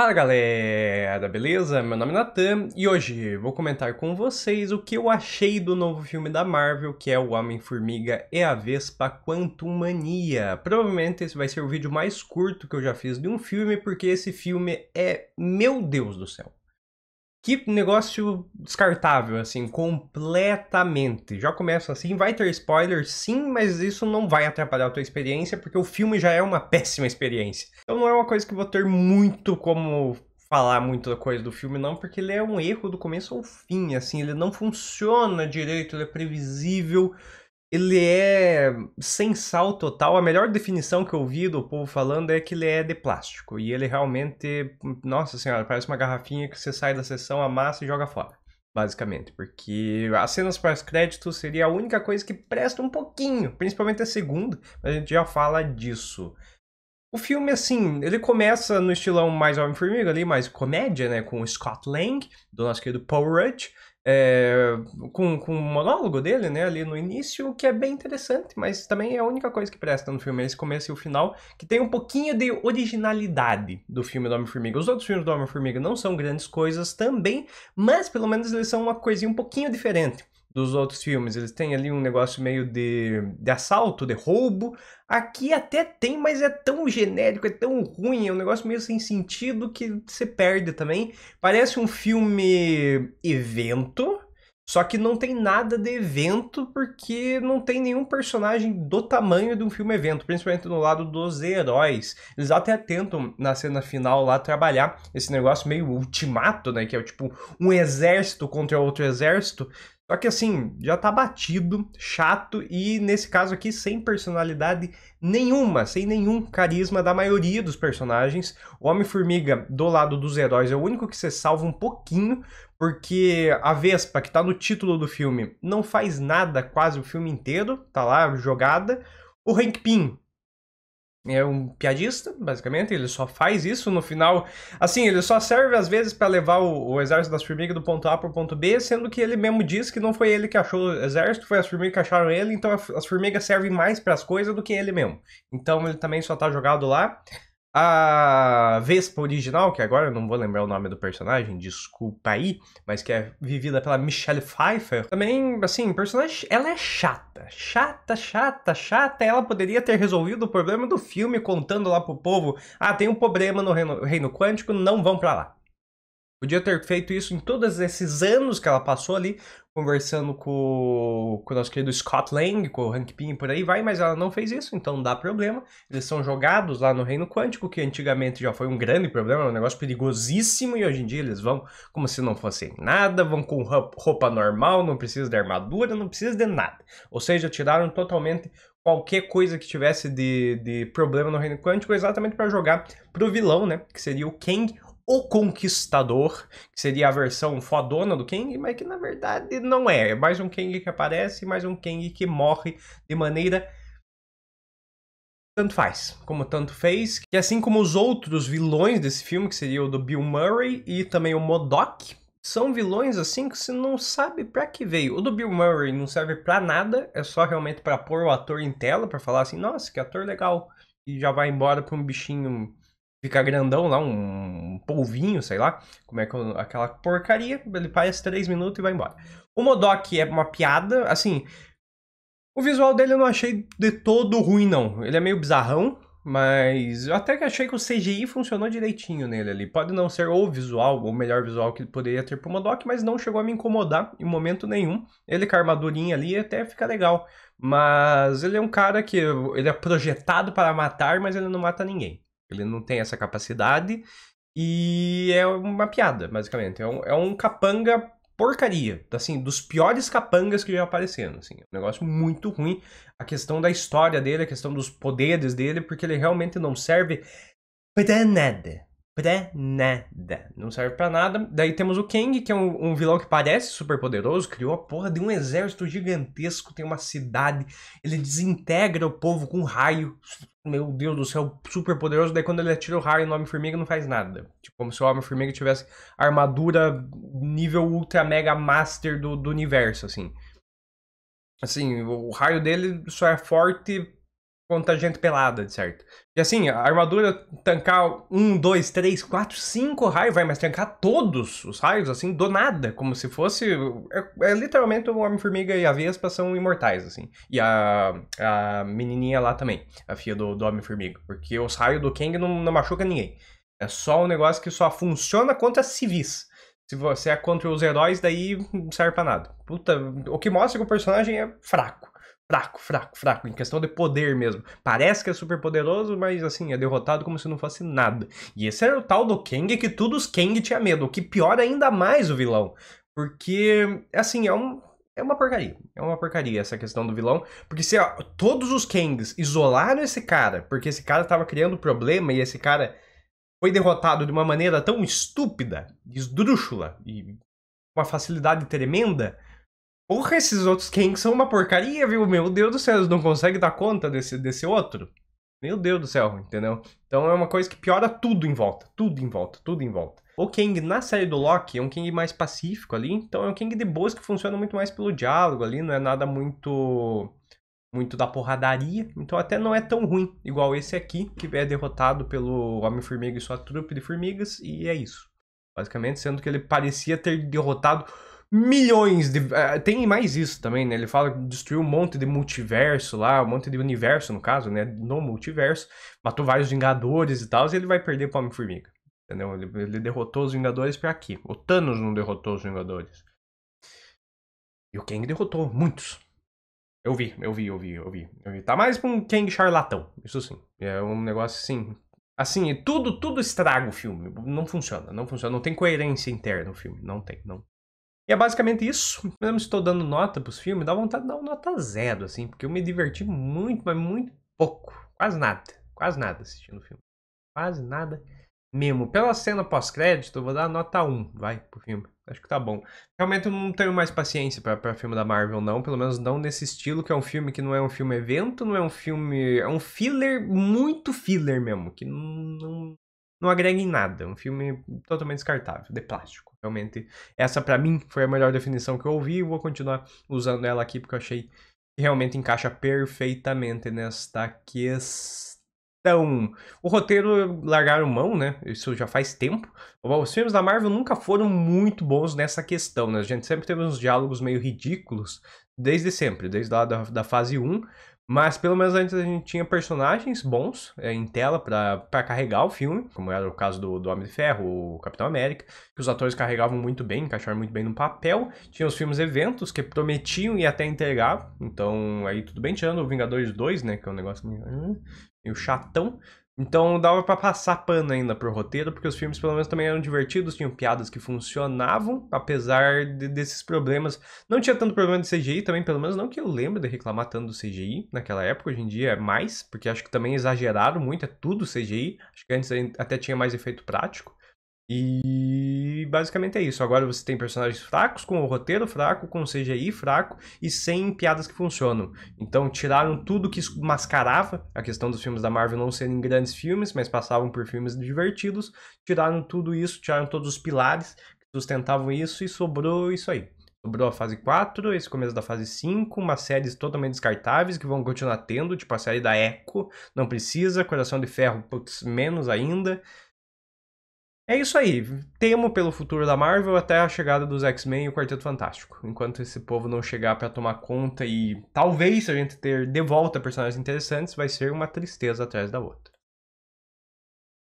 Fala galera, beleza? Meu nome é Natan e hoje vou comentar com vocês o que eu achei do novo filme da Marvel, que é O Homem-Formiga e a Vespa Quantumania. Provavelmente esse vai ser o vídeo mais curto que eu já fiz de um filme, porque esse filme é, meu Deus do céu, que negócio descartável, assim, completamente. Já começa assim, vai ter spoiler sim, mas isso não vai atrapalhar a tua experiência, porque o filme já é uma péssima experiência. Então não é uma coisa que vou ter muito como falar muita coisa do filme, não, porque ele é um erro do começo ao fim, assim, ele não funciona direito, ele é previsível, ele é sem sal total. A melhor definição que eu ouvi do povo falando é que ele é de plástico. E ele realmente, nossa senhora, parece uma garrafinha que você sai da sessão, amassa e joga fora. Basicamente, porque as cenas pós-crédito seria a única coisa que presta um pouquinho, principalmente a segunda, mas a gente já fala disso. O filme, assim, ele começa no estilão mais Homem-Formiga ali, mais comédia, né? Com o Scott Lang, do nosso querido Paul Rudd. É, com, com o monólogo dele, né, ali no início, que é bem interessante, mas também é a única coisa que presta no filme, é esse começo e o final, que tem um pouquinho de originalidade do filme do Homem-Formiga. Os outros filmes do Homem-Formiga não são grandes coisas também, mas pelo menos eles são uma coisinha um pouquinho diferente dos outros filmes. Eles têm ali um negócio meio de, de assalto, de roubo. Aqui até tem, mas é tão genérico, é tão ruim, é um negócio meio sem sentido que você perde também. Parece um filme evento. Só que não tem nada de evento, porque não tem nenhum personagem do tamanho de um filme evento, principalmente no lado dos heróis. Eles até tentam, na cena final lá, trabalhar esse negócio meio ultimato, né? Que é tipo um exército contra outro exército. Só que assim, já tá batido, chato e nesse caso aqui sem personalidade nenhuma, sem nenhum carisma da maioria dos personagens. O Homem-Formiga do lado dos heróis é o único que você salva um pouquinho, porque a Vespa, que tá no título do filme, não faz nada quase o filme inteiro, tá lá jogada. O Hank Pym é um piadista, basicamente, ele só faz isso no final. Assim, ele só serve às vezes para levar o, o, exército das formigas do ponto A pro ponto B, sendo que ele mesmo diz que não foi ele que achou o exército, foi as formigas que acharam ele, então as formigas servem mais para as coisas do que ele mesmo. Então ele também só tá jogado lá. A Vespa original, que agora eu não vou lembrar o nome do personagem, desculpa aí, mas que é vivida pela Michelle Pfeiffer, também, assim, personagem, ela é chata chata, chata, chata. Ela poderia ter resolvido o problema do filme contando lá pro povo: ah, tem um problema no reino, reino quântico, não vão para lá. Podia ter feito isso em todos esses anos que ela passou ali, conversando com, com o nosso querido Scott Lang, com o Hank Pym por aí vai, mas ela não fez isso, então não dá problema. Eles são jogados lá no Reino Quântico, que antigamente já foi um grande problema, um negócio perigosíssimo, e hoje em dia eles vão como se não fossem nada, vão com roupa normal, não precisa de armadura, não precisa de nada. Ou seja, tiraram totalmente qualquer coisa que tivesse de, de problema no Reino Quântico, exatamente para jogar pro vilão, né? Que seria o Kang o Conquistador, que seria a versão fodona do Kang, mas que na verdade não é. É mais um Kang que aparece, mais um Kang que morre de maneira tanto faz, como tanto fez, que assim como os outros vilões desse filme, que seria o do Bill Murray e também o Modoc, são vilões assim que você não sabe para que veio. O do Bill Murray não serve para nada, é só realmente para pôr o ator em tela, para falar assim, nossa, que ator legal, e já vai embora pra um bichinho fica grandão lá, um polvinho, sei lá, como é que eu, aquela porcaria, ele faz 3 minutos e vai embora. O Modok é uma piada, assim, o visual dele eu não achei de todo ruim não, ele é meio bizarrão, mas eu até que achei que o CGI funcionou direitinho nele ali. Pode não ser o visual, o melhor visual que poderia ter pro Modok, mas não chegou a me incomodar em momento nenhum. Ele com a armadurinha ali até fica legal. Mas ele é um cara que ele é projetado para matar, mas ele não mata ninguém. Ele não tem essa capacidade e é uma piada, basicamente. É um, é um capanga porcaria, assim, dos piores capangas que já apareceram, assim. É um negócio muito ruim. A questão da história dele, a questão dos poderes dele, porque ele realmente não serve pra nada pré nada. Não serve pra nada. Daí temos o Kang, que é um, um vilão que parece super poderoso, criou a porra de um exército gigantesco, tem uma cidade, ele desintegra o povo com raio. Meu Deus do céu, super poderoso. Daí quando ele atira o raio no Homem-Formiga, não faz nada. Tipo, como se o Homem-Formiga tivesse armadura nível ultra mega master do, do universo, assim. Assim, o raio dele só é forte contra gente pelada, de certo. E assim, a armadura tancar um, dois, três, quatro, cinco raios, vai, mas tancar todos os raios, assim, do nada, como se fosse. É, é literalmente o Homem-Formiga e a Vespa são imortais, assim. E a, a menininha lá também, a filha do, do Homem-Formiga. Porque os raios do Kang não, não machuca ninguém. É só um negócio que só funciona contra civis. Se você é contra os heróis, daí não serve pra nada. Puta, o que mostra que o personagem é fraco fraco, fraco, fraco, em questão de poder mesmo. Parece que é super poderoso, mas assim, é derrotado como se não fosse nada. E esse era o tal do Kang que todos os Kang tinha medo, o que piora ainda mais o vilão. Porque, assim, é um, é uma porcaria. É uma porcaria essa questão do vilão. Porque se ó, todos os Kangs isolaram esse cara, porque esse cara tava criando problema e esse cara foi derrotado de uma maneira tão estúpida, esdrúxula e uma facilidade tremenda, Porra, esses outros Kings são uma porcaria, viu? Meu Deus do céu, eles não conseguem dar conta desse, desse outro. Meu Deus do céu, entendeu? Então é uma coisa que piora tudo em volta, tudo em volta, tudo em volta. O Kang na série do Loki é um Kang mais pacífico ali, então é um Kang de boas que funciona muito mais pelo diálogo ali, não é nada muito muito da porradaria, então até não é tão ruim, igual esse aqui, que é derrotado pelo Homem-Formiga e sua trupe de formigas, e é isso. Basicamente, sendo que ele parecia ter derrotado milhões de. Uh, tem mais isso também, né? Ele fala que destruiu um monte de multiverso lá, um monte de universo, no caso, né? No multiverso. Matou vários Vingadores e tal, e ele vai perder pro Homem-Formiga. Entendeu? Ele, ele, derrotou os Vingadores pra aqui. O Thanos não derrotou os Vingadores. E o Kang derrotou muitos. Eu vi, eu vi, eu vi, eu vi. Eu vi. Tá mais pra um Kang charlatão, isso sim. É um negócio assim. Assim, tudo, tudo estraga o filme. Não funciona, não funciona. Não tem coerência interna no filme. Não tem, não e é basicamente isso. Mesmo se estou dando nota para os filmes, dá vontade de dar uma nota zero, assim, porque eu me diverti muito, mas muito pouco. Quase nada. Quase nada assistindo o filme. Quase nada mesmo. Pela cena pós-crédito, eu vou dar nota 1, vai, pro filme. Acho que tá bom. Realmente eu não tenho mais paciência para filme da Marvel, não. Pelo menos não nesse estilo, que é um filme que não é um filme evento, não é um filme. É um filler, muito filler mesmo, que não, não, não agrega em nada. É um filme totalmente descartável, de plástico. Realmente, essa para mim foi a melhor definição que eu ouvi e vou continuar usando ela aqui porque eu achei que realmente encaixa perfeitamente nesta questão. O roteiro largaram mão, né? Isso já faz tempo. Os filmes da Marvel nunca foram muito bons nessa questão, né? A gente sempre teve uns diálogos meio ridículos desde sempre, desde lá da, da fase 1, mas pelo menos antes a gente tinha personagens bons é, em tela para carregar o filme, como era o caso do, do Homem de Ferro, o Capitão América, que os atores carregavam muito bem, encaixaram muito bem no papel. Tinha os filmes eventos que prometiam e até entregar, então aí tudo bem, tirando o Vingadores 2, né, que é um negócio meio, hum, meio chatão, então dava para passar pano ainda pro roteiro, porque os filmes pelo menos também eram divertidos, tinham piadas que funcionavam, apesar de, desses problemas. Não tinha tanto problema de CGI também, pelo menos não que eu lembre de reclamar tanto do CGI naquela época, hoje em dia é mais, porque acho que também exageraram muito, é tudo CGI. Acho que antes até tinha mais efeito prático. E basicamente é isso. Agora você tem personagens fracos, com o roteiro fraco, com o CGI fraco e sem piadas que funcionam. Então tiraram tudo que mascarava a questão dos filmes da Marvel não serem grandes filmes, mas passavam por filmes divertidos. Tiraram tudo isso, tiraram todos os pilares que sustentavam isso e sobrou isso aí. Sobrou a fase 4, esse começo da fase 5, umas séries totalmente descartáveis que vão continuar tendo, tipo a série da Echo, não precisa, Coração de Ferro, putz, menos ainda. É isso aí. Temo pelo futuro da Marvel até a chegada dos X-Men e o Quarteto Fantástico. Enquanto esse povo não chegar para tomar conta e talvez a gente ter de volta personagens interessantes, vai ser uma tristeza atrás da outra.